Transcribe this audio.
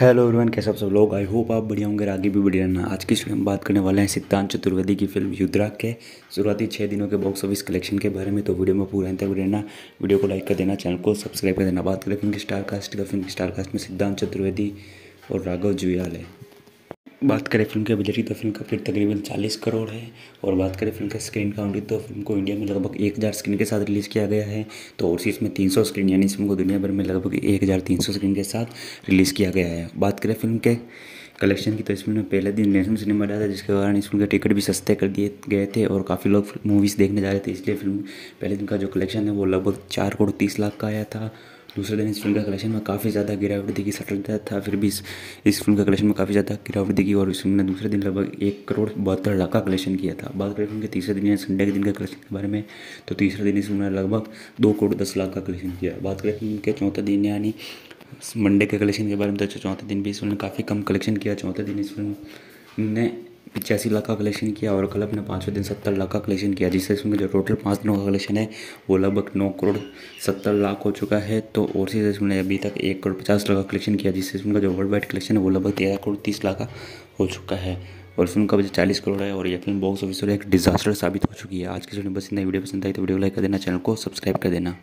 hello everyone कैसे आप सब लोग आई होप आप बढ़िया होंगे आगे भी बढ़िया रहना आज की हम बात करने वाले हैं सिद्धांत चतुर्वेदी की फिल्म युद्राग के शुरुआती छः दिनों के बॉक्स ऑफिस कलेक्शन के बारे में तो वीडियो में पूरा अंतर रहना वीडियो को लाइक कर देना चैनल को सब्सक्राइब कर देना बात करें फिल्म की का तो फिल्म की में सिद्धांत चतुर्वेदी और राघव जुयाल है बात करें फिल्म के बजट की तो फिल्म का फिर तकरीबन चालीस करोड़ है और बात करें फिल्म का स्क्रीन काउंट तो फिल्म को इंडिया में लगभग एक हज़ार स्क्रीन के साथ रिलीज़ किया गया है तो और सी इसमें तीन सौ स्क्रीन यानी इस फिल्म को दुनिया भर में लगभग एक हज़ार तीन सौ स्क्रीन के साथ रिलीज़ किया गया है बात करें फिल्म के कलेक्शन की तो इस फिल्म में पहले दिन नेशनल सिनेमा डाला था जिसके कारण इस फिल्म के टिकट भी सस्ते कर दिए गए थे और काफ़ी लोग मूवीज़ देखने जा रहे थे इसलिए फिल्म पहले दिन का जो कलेक्शन है वो लगभग चार करोड़ तीस लाख का आया था दूसरे दिन इस फिल्म का कलेक्शन में काफ़ी ज़्यादा गिरावट दिखी सटलता था फिर भी इस फिल्म का कलेक्शन में काफ़ी ज़्यादा गिरावट दिखी और इस फिल्म ने दूसरे दिन लगभग एक करोड़ बहत्तर लाख का कलेक्शन किया था बात करें फिल्म के तीसरे दिन या संडे के दिन का कलेक्शन के बारे में तो तीसरे दिन इस फिल्म ने लगभग दो करोड़ दस लाख का कलेक्शन किया बात करें फिल्म के चौथे दिन यानी मंडे के कलेक्शन के बारे में तो चौथे दिन भी इस फिल्म ने काफ़ी कम कलेक्शन किया चौथे दिन इस फिल्म ने पिचासी लाख का कलेक्शन किया और कल अपने पाँचवें दिन सत्तर लाख का कलेक्शन किया जिससे इसमें जो टोटल पाँच दिनों का कलेक्शन है वो लगभग नौ करोड़ सत्तर लाख हो चुका है तो और सी इसमें अभी तक एक करोड़ पचास लाख का कलेक्शन किया जिससे इसमें जो वर्ल्ड वाइड कलेक्शन है वो लगभग तेरह करोड़ तीस लाख का हो चुका है और फिल्म का बजट चालीस करोड़ है और यह फिल्म बॉक्स ऑफिस एक डिजास्टर साबित हो चुकी है आज की जो बस इतना वीडियो पसंद आई तो वीडियो लाइक कर देना चैनल को सब्सक्राइब कर देना